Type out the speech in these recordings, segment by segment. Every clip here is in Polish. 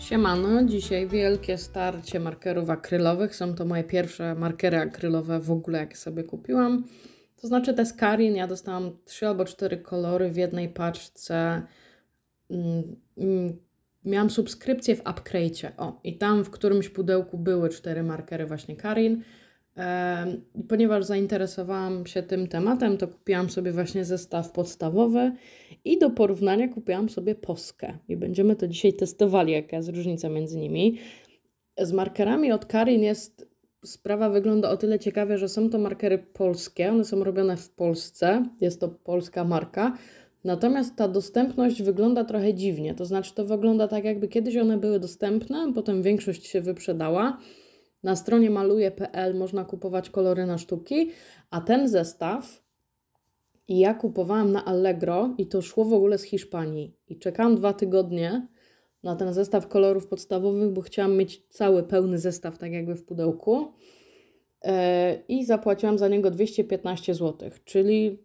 Siemano, dzisiaj wielkie starcie markerów akrylowych. Są to moje pierwsze markery akrylowe w ogóle, jakie sobie kupiłam. To znaczy te skarin, ja dostałam 3 albo 4 kolory w jednej paczce. Mm, mm, miałam subskrypcję w Upcrate. O, i tam w którymś pudełku były cztery markery właśnie Karin. Ponieważ zainteresowałam się tym tematem, to kupiłam sobie właśnie zestaw podstawowy i do porównania kupiłam sobie poskę. I będziemy to dzisiaj testowali, jaka jest różnica między nimi. Z markerami od Karin jest sprawa wygląda o tyle ciekawie, że są to markery polskie, one są robione w Polsce, jest to polska marka. Natomiast ta dostępność wygląda trochę dziwnie, to znaczy to wygląda tak, jakby kiedyś one były dostępne, potem większość się wyprzedała na stronie maluje.pl można kupować kolory na sztuki, a ten zestaw ja kupowałam na Allegro i to szło w ogóle z Hiszpanii. I czekałam dwa tygodnie na ten zestaw kolorów podstawowych, bo chciałam mieć cały pełny zestaw, tak jakby w pudełku. E, I zapłaciłam za niego 215 zł, czyli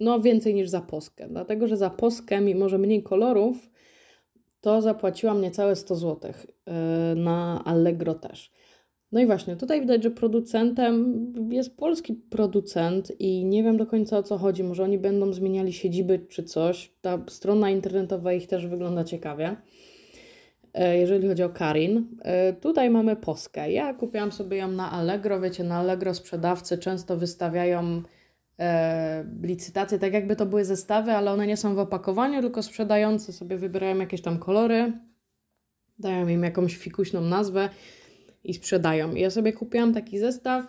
no więcej niż za poskę. Dlatego, że za poskę, mimo że mniej kolorów, to zapłaciłam niecałe 100 zł e, na Allegro też. No i właśnie, tutaj widać, że producentem jest polski producent i nie wiem do końca o co chodzi. Może oni będą zmieniali siedziby czy coś. Ta strona internetowa ich też wygląda ciekawie. E, jeżeli chodzi o Karin, e, tutaj mamy Poskę. Ja kupiłam sobie ją na Allegro. Wiecie, na Allegro sprzedawcy często wystawiają e, licytacje, tak jakby to były zestawy, ale one nie są w opakowaniu, tylko sprzedający sobie wybierają jakieś tam kolory, dają im jakąś fikuśną nazwę i sprzedają. ja sobie kupiłam taki zestaw.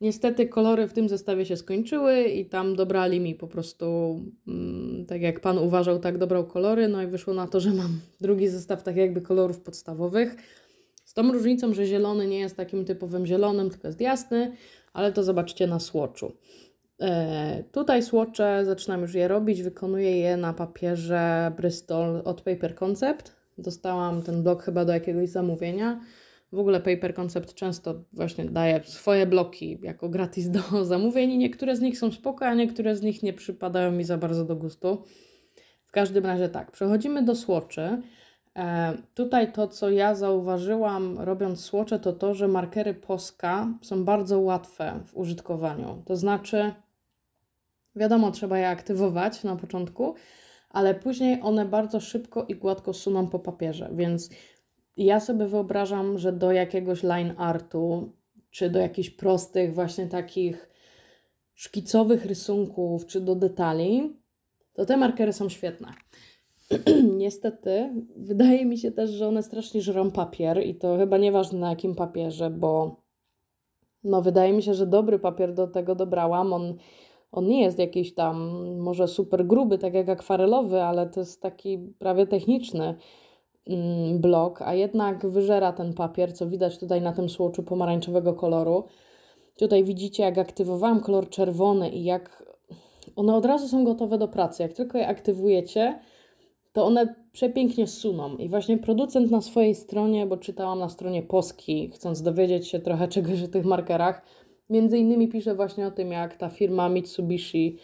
Niestety kolory w tym zestawie się skończyły i tam dobrali mi po prostu, mm, tak jak pan uważał, tak dobrał kolory. No i wyszło na to, że mam drugi zestaw tak jakby kolorów podstawowych. Z tą różnicą, że zielony nie jest takim typowym zielonym, tylko jest jasny, ale to zobaczcie na słoczu. E, tutaj słocze, zaczynam już je robić, wykonuję je na papierze Bristol od Paper Concept. Dostałam ten blok chyba do jakiegoś zamówienia w ogóle Paper Concept często właśnie daje swoje bloki jako gratis do zamówień i niektóre z nich są spoko, a niektóre z nich nie przypadają mi za bardzo do gustu. W każdym razie tak, przechodzimy do słoczy. E, tutaj to, co ja zauważyłam robiąc słocze, to to, że markery Posca są bardzo łatwe w użytkowaniu. To znaczy, wiadomo, trzeba je aktywować na początku, ale później one bardzo szybko i gładko suną po papierze, więc ja sobie wyobrażam, że do jakiegoś line artu, czy do jakichś prostych, właśnie takich szkicowych rysunków, czy do detali, to te markery są świetne. Niestety, wydaje mi się też, że one strasznie żrą papier i to chyba nieważne na jakim papierze, bo no, wydaje mi się, że dobry papier do tego dobrałam. On, on nie jest jakiś tam może super gruby, tak jak akwarelowy, ale to jest taki prawie techniczny blok, a jednak wyżera ten papier, co widać tutaj na tym słoczu pomarańczowego koloru. Tutaj widzicie, jak aktywowałam kolor czerwony i jak one od razu są gotowe do pracy. Jak tylko je aktywujecie, to one przepięknie suną. I właśnie producent na swojej stronie, bo czytałam na stronie Poski, chcąc dowiedzieć się trochę czegoś o tych markerach, między innymi pisze właśnie o tym, jak ta firma Mitsubishi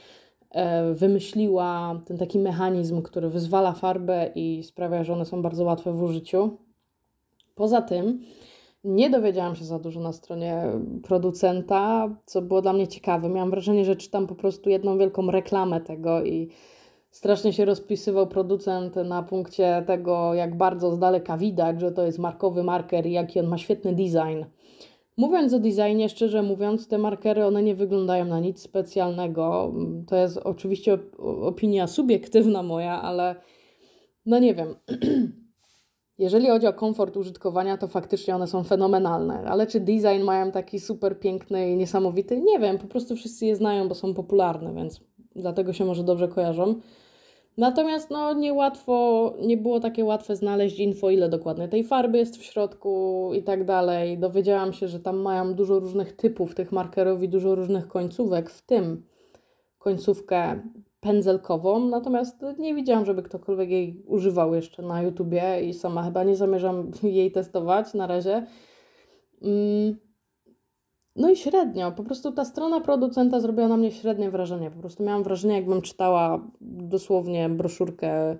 E, wymyśliła ten taki mechanizm, który wyzwala farbę i sprawia, że one są bardzo łatwe w użyciu. Poza tym nie dowiedziałam się za dużo na stronie producenta, co było dla mnie ciekawe. Miałam wrażenie, że czytam po prostu jedną wielką reklamę tego i strasznie się rozpisywał producent na punkcie tego, jak bardzo z daleka widać, że to jest markowy marker i jaki on ma świetny design. Mówiąc o designie, szczerze mówiąc, te markery one nie wyglądają na nic specjalnego. To jest oczywiście opinia subiektywna moja, ale no nie wiem. Jeżeli chodzi o komfort użytkowania, to faktycznie one są fenomenalne, ale czy design mają taki super piękny i niesamowity? Nie wiem, po prostu wszyscy je znają, bo są popularne, więc dlatego się może dobrze kojarzą. Natomiast no, niełatwo, nie było takie łatwe znaleźć info, ile dokładnie tej farby jest w środku i tak dalej. Dowiedziałam się, że tam mają dużo różnych typów tych markerów i dużo różnych końcówek, w tym końcówkę pędzelkową, natomiast nie widziałam, żeby ktokolwiek jej używał jeszcze na YouTubie i sama chyba nie zamierzam jej testować na razie. Mm. No i średnio, po prostu ta strona producenta zrobiła na mnie średnie wrażenie. Po prostu miałam wrażenie, jakbym czytała dosłownie broszurkę,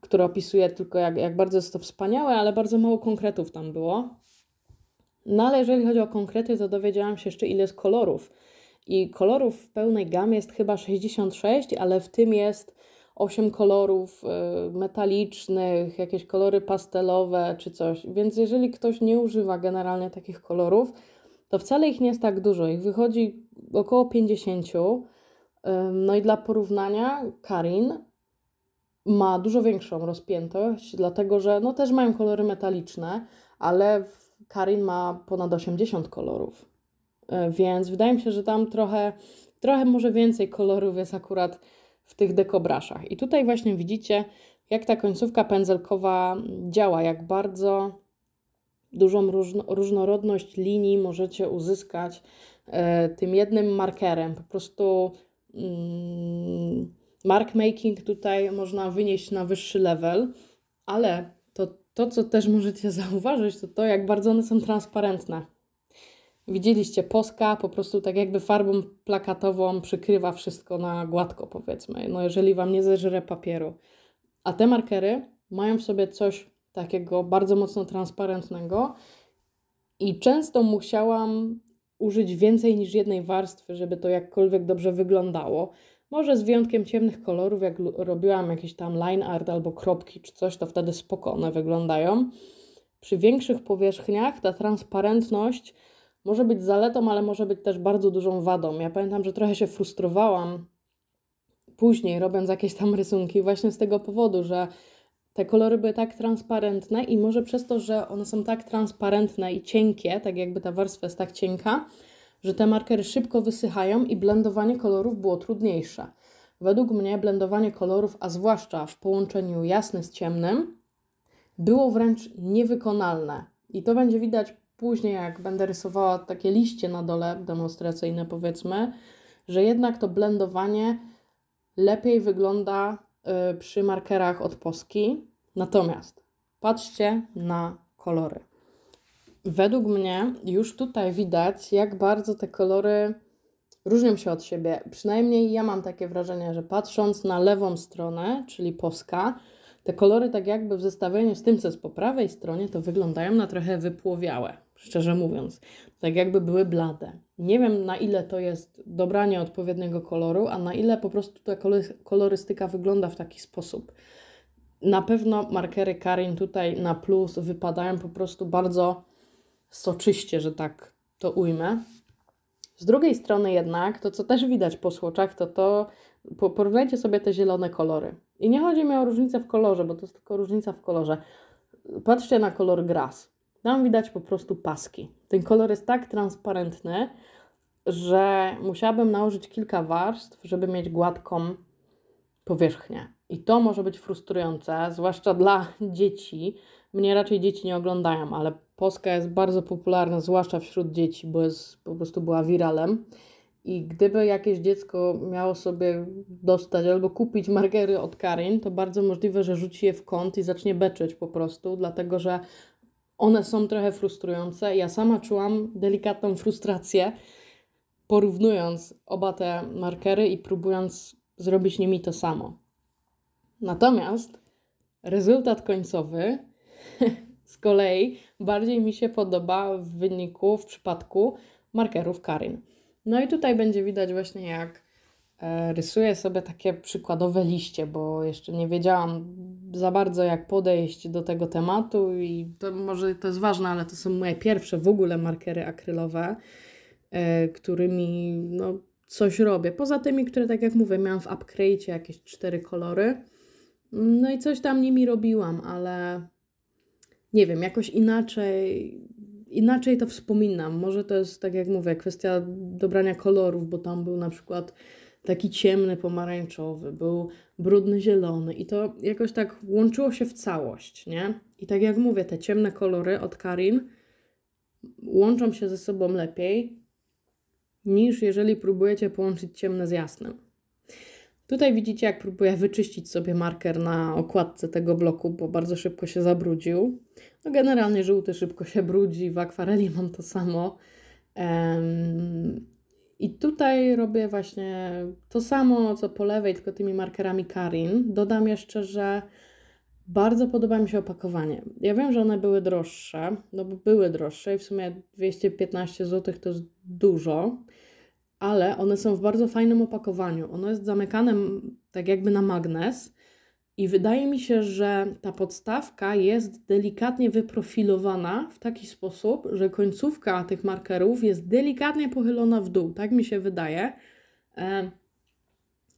która opisuje tylko, jak, jak bardzo jest to wspaniałe, ale bardzo mało konkretów tam było. No ale jeżeli chodzi o konkrety, to dowiedziałam się jeszcze, ile jest kolorów. I kolorów w pełnej gamie jest chyba 66, ale w tym jest 8 kolorów y, metalicznych, jakieś kolory pastelowe czy coś. Więc jeżeli ktoś nie używa generalnie takich kolorów, to wcale ich nie jest tak dużo. Ich wychodzi około 50. No i dla porównania Karin ma dużo większą rozpiętość, dlatego że no też mają kolory metaliczne, ale Karin ma ponad 80 kolorów. E, więc wydaje mi się, że tam trochę, trochę może więcej kolorów jest akurat w tych dekobraszach. I tutaj właśnie widzicie, jak ta końcówka pędzelkowa działa, jak bardzo dużą różnorodność linii możecie uzyskać e, tym jednym markerem. Po prostu mm, mark making tutaj można wynieść na wyższy level, ale to, to, co też możecie zauważyć, to to, jak bardzo one są transparentne. Widzieliście, poska po prostu tak jakby farbą plakatową przykrywa wszystko na gładko, powiedzmy, no jeżeli Wam nie zeżre papieru. A te markery mają w sobie coś takiego bardzo mocno transparentnego i często musiałam użyć więcej niż jednej warstwy, żeby to jakkolwiek dobrze wyglądało. Może z wyjątkiem ciemnych kolorów, jak robiłam jakieś tam line art albo kropki czy coś, to wtedy spokojne wyglądają. Przy większych powierzchniach ta transparentność może być zaletą, ale może być też bardzo dużą wadą. Ja pamiętam, że trochę się frustrowałam później, robiąc jakieś tam rysunki, właśnie z tego powodu, że te kolory były tak transparentne i może przez to, że one są tak transparentne i cienkie, tak jakby ta warstwa jest tak cienka, że te markery szybko wysychają i blendowanie kolorów było trudniejsze. Według mnie blendowanie kolorów, a zwłaszcza w połączeniu jasny z ciemnym, było wręcz niewykonalne. I to będzie widać później, jak będę rysowała takie liście na dole demonstracyjne, powiedzmy, że jednak to blendowanie lepiej wygląda Y, przy markerach od Poski. Natomiast patrzcie na kolory. Według mnie już tutaj widać, jak bardzo te kolory różnią się od siebie. Przynajmniej ja mam takie wrażenie, że patrząc na lewą stronę, czyli Poska, te kolory tak jakby w zestawieniu z tym, co jest po prawej stronie, to wyglądają na trochę wypłowiałe szczerze mówiąc. Tak jakby były blade. Nie wiem na ile to jest dobranie odpowiedniego koloru, a na ile po prostu ta kolorystyka wygląda w taki sposób. Na pewno markery Karin tutaj na plus wypadają po prostu bardzo soczyście, że tak to ujmę. Z drugiej strony jednak, to co też widać po słoczach, to to, porównajcie sobie te zielone kolory. I nie chodzi mi o różnicę w kolorze, bo to jest tylko różnica w kolorze. Patrzcie na kolor gras. Tam widać po prostu paski. Ten kolor jest tak transparentny, że musiałabym nałożyć kilka warstw, żeby mieć gładką powierzchnię. I to może być frustrujące, zwłaszcza dla dzieci. Mnie raczej dzieci nie oglądają, ale Polska jest bardzo popularna, zwłaszcza wśród dzieci, bo jest, po prostu była wiralem. I gdyby jakieś dziecko miało sobie dostać albo kupić margery od Karin, to bardzo możliwe, że rzuci je w kąt i zacznie beczyć po prostu, dlatego że one są trochę frustrujące. Ja sama czułam delikatną frustrację, porównując oba te markery i próbując zrobić nimi to samo. Natomiast rezultat końcowy z kolei bardziej mi się podoba w wyniku, w przypadku markerów Karin. No i tutaj będzie widać właśnie, jak E, rysuję sobie takie przykładowe liście, bo jeszcze nie wiedziałam za bardzo, jak podejść do tego tematu, i to może to jest ważne, ale to są moje pierwsze w ogóle markery akrylowe, e, którymi no, coś robię. Poza tymi, które, tak jak mówię, miałam w upgrade jakieś cztery kolory. No i coś tam nimi robiłam, ale nie wiem, jakoś inaczej. Inaczej to wspominam. Może to jest, tak jak mówię, kwestia dobrania kolorów, bo tam był na przykład taki ciemny pomarańczowy, był brudny zielony i to jakoś tak łączyło się w całość, nie? I tak jak mówię, te ciemne kolory od Karin łączą się ze sobą lepiej niż jeżeli próbujecie połączyć ciemne z jasnym. Tutaj widzicie, jak próbuję wyczyścić sobie marker na okładce tego bloku, bo bardzo szybko się zabrudził. No generalnie żółty szybko się brudzi, w akwareli mam to samo. Um, i tutaj robię właśnie to samo, co po lewej, tylko tymi markerami Karin. Dodam jeszcze, że bardzo podoba mi się opakowanie. Ja wiem, że one były droższe, no bo były droższe i w sumie 215 zł to jest dużo, ale one są w bardzo fajnym opakowaniu. Ono jest zamykane tak jakby na magnes i wydaje mi się, że ta podstawka jest delikatnie wyprofilowana w taki sposób, że końcówka tych markerów jest delikatnie pochylona w dół. Tak mi się wydaje.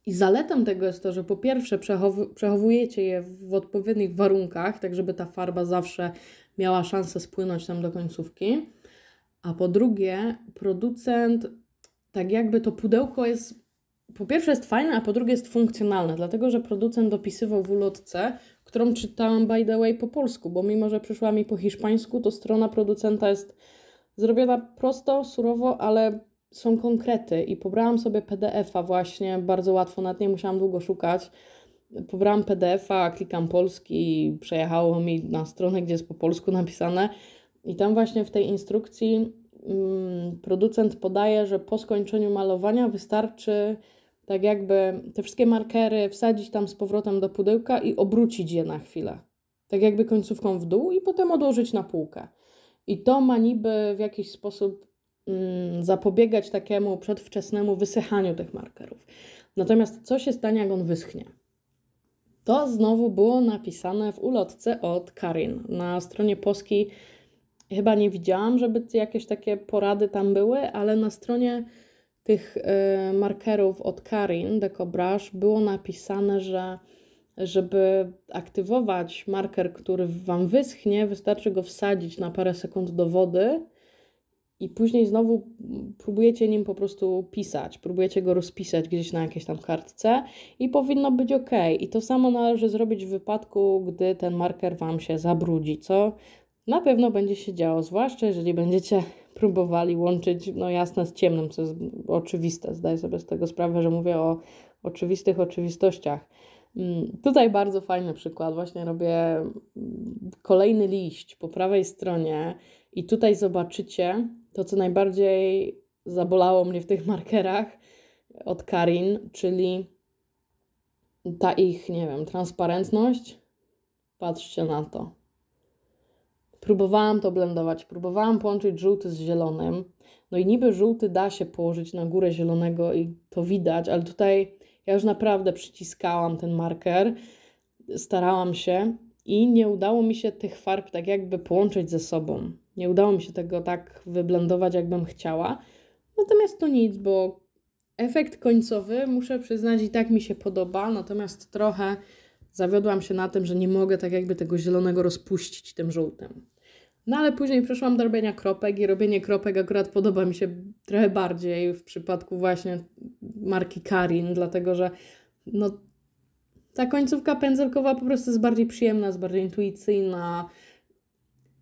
I zaletą tego jest to, że po pierwsze przechow przechowujecie je w odpowiednich warunkach, tak żeby ta farba zawsze miała szansę spłynąć tam do końcówki. A po drugie, producent tak jakby to pudełko jest po pierwsze jest fajne, a po drugie jest funkcjonalne, dlatego że producent dopisywał w ulotce, którą czytałam by the way po polsku, bo mimo, że przyszła mi po hiszpańsku, to strona producenta jest zrobiona prosto, surowo, ale są konkrety i pobrałam sobie PDF-a właśnie, bardzo łatwo, nawet nie musiałam długo szukać. Pobrałam PDF-a, klikam polski i przejechało mi na stronę, gdzie jest po polsku napisane i tam właśnie w tej instrukcji mm, producent podaje, że po skończeniu malowania wystarczy tak jakby te wszystkie markery wsadzić tam z powrotem do pudełka i obrócić je na chwilę. Tak jakby końcówką w dół i potem odłożyć na półkę. I to ma niby w jakiś sposób mm, zapobiegać takiemu przedwczesnemu wysychaniu tych markerów. Natomiast co się stanie, jak on wyschnie? To znowu było napisane w ulotce od Karin. Na stronie Polski chyba nie widziałam, żeby jakieś takie porady tam były, ale na stronie tych y, markerów od Karin DecoBrush było napisane, że żeby aktywować marker, który Wam wyschnie, wystarczy go wsadzić na parę sekund do wody i później znowu próbujecie nim po prostu pisać, próbujecie go rozpisać gdzieś na jakiejś tam kartce i powinno być ok. I to samo należy zrobić w wypadku, gdy ten marker Wam się zabrudzi, co na pewno będzie się działo, zwłaszcza jeżeli będziecie próbowali łączyć, no jasne z ciemnym, co jest oczywiste. Zdaję sobie z tego sprawę, że mówię o oczywistych oczywistościach. Mm, tutaj bardzo fajny przykład. Właśnie robię mm, kolejny liść po prawej stronie i tutaj zobaczycie to, co najbardziej zabolało mnie w tych markerach od Karin, czyli ta ich, nie wiem, transparentność. Patrzcie na to. Próbowałam to blendować, próbowałam połączyć żółty z zielonym. No i niby żółty da się położyć na górę zielonego i to widać, ale tutaj ja już naprawdę przyciskałam ten marker, starałam się i nie udało mi się tych farb tak jakby połączyć ze sobą. Nie udało mi się tego tak wyblendować, jakbym chciała. Natomiast to nic, bo efekt końcowy, muszę przyznać, i tak mi się podoba, natomiast trochę zawiodłam się na tym, że nie mogę tak jakby tego zielonego rozpuścić tym żółtym. No ale później przeszłam do robienia kropek i robienie kropek akurat podoba mi się trochę bardziej w przypadku właśnie marki Karin, dlatego że no, ta końcówka pędzelkowa po prostu jest bardziej przyjemna, jest bardziej intuicyjna.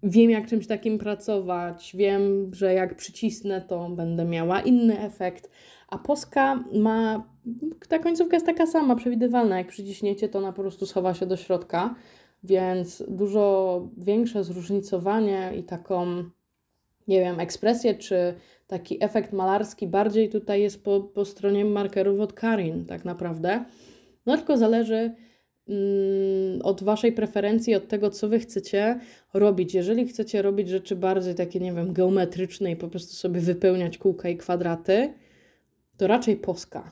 Wiem, jak czymś takim pracować, wiem, że jak przycisnę, to będę miała inny efekt. A poska ma. Ta końcówka jest taka sama, przewidywalna. Jak przyciśniecie, to ona po prostu schowa się do środka, więc dużo większe zróżnicowanie i taką, nie wiem, ekspresję czy taki efekt malarski bardziej tutaj jest po, po stronie markerów od Karin, tak naprawdę. No tylko zależy mm, od Waszej preferencji, od tego, co Wy chcecie robić. Jeżeli chcecie robić rzeczy bardziej takie, nie wiem, geometryczne i po prostu sobie wypełniać kółka i kwadraty, to raczej poska.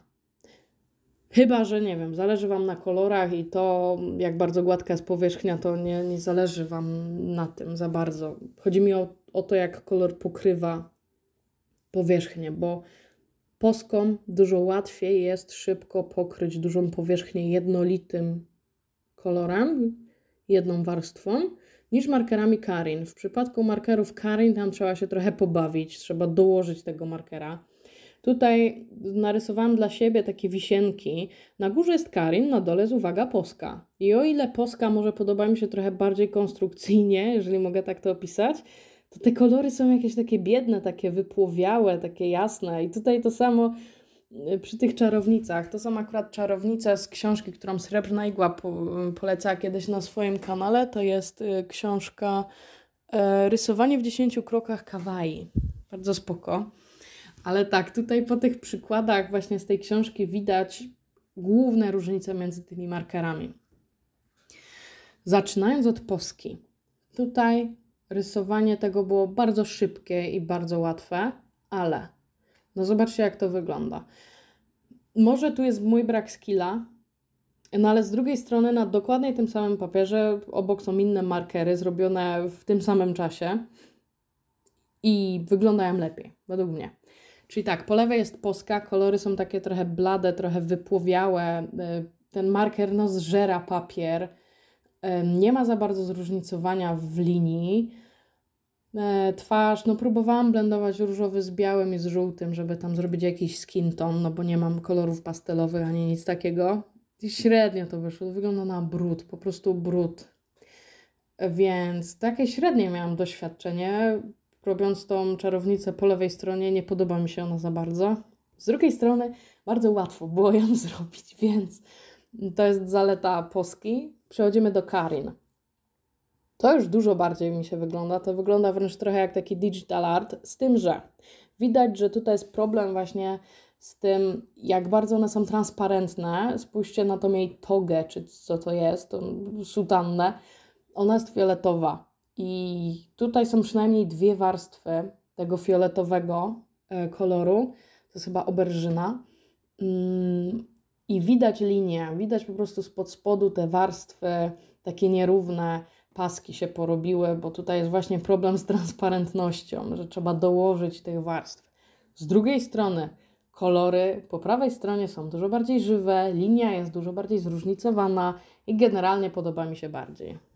Chyba, że nie wiem, zależy Wam na kolorach i to, jak bardzo gładka jest powierzchnia, to nie, nie zależy Wam na tym za bardzo. Chodzi mi o, o to, jak kolor pokrywa powierzchnię, bo poską dużo łatwiej jest szybko pokryć dużą powierzchnię jednolitym kolorem, jedną warstwą, niż markerami Karin. W przypadku markerów Karin tam trzeba się trochę pobawić, trzeba dołożyć tego markera. Tutaj narysowałam dla siebie takie wisienki. Na górze jest Karin, na dole jest uwaga Poska. I o ile Poska może podoba mi się trochę bardziej konstrukcyjnie, jeżeli mogę tak to opisać, to te kolory są jakieś takie biedne, takie wypłowiałe, takie jasne. I tutaj to samo y, przy tych czarownicach. To są akurat czarownice z książki, którą Srebrna Igła y, polecała kiedyś na swoim kanale. To jest y, książka Rysowanie w 10 krokach kawaii. Bardzo spoko. Ale tak, tutaj po tych przykładach właśnie z tej książki widać główne różnice między tymi markerami. Zaczynając od poski. Tutaj rysowanie tego było bardzo szybkie i bardzo łatwe, ale no zobaczcie jak to wygląda. Może tu jest mój brak skilla, no ale z drugiej strony na dokładnie tym samym papierze obok są inne markery zrobione w tym samym czasie i wyglądają lepiej, według mnie. Czyli tak, po lewej jest poska kolory są takie trochę blade, trochę wypłowiałe, y, ten marker no zżera papier, nie ma za bardzo zróżnicowania w linii, e, twarz, no próbowałam blendować różowy z białym i z żółtym, żeby tam zrobić jakiś skin tone, no bo nie mam kolorów pastelowych ani nic takiego. I średnio to wyszło, wygląda na brud, po prostu brud. Więc takie średnie miałam doświadczenie robiąc tą czarownicę po lewej stronie, nie podoba mi się ona za bardzo. Z drugiej strony bardzo łatwo było ją zrobić, więc to jest zaleta Polski. Przechodzimy do Karin. To już dużo bardziej mi się wygląda. To wygląda wręcz trochę jak taki digital art, z tym, że widać, że tutaj jest problem właśnie z tym, jak bardzo one są transparentne. Spójrzcie na tą jej togę, czy co to jest, tą sutannę. Ona jest fioletowa. I tutaj są przynajmniej dwie warstwy tego fioletowego e, koloru. To jest chyba oberżyna. Mm, I widać linię, widać po prostu spod spodu te warstwy, takie nierówne paski się porobiły, bo tutaj jest właśnie problem z transparentnością, że trzeba dołożyć tych warstw. Z drugiej strony kolory po prawej stronie są dużo bardziej żywe, linia jest dużo bardziej zróżnicowana i generalnie podoba mi się bardziej.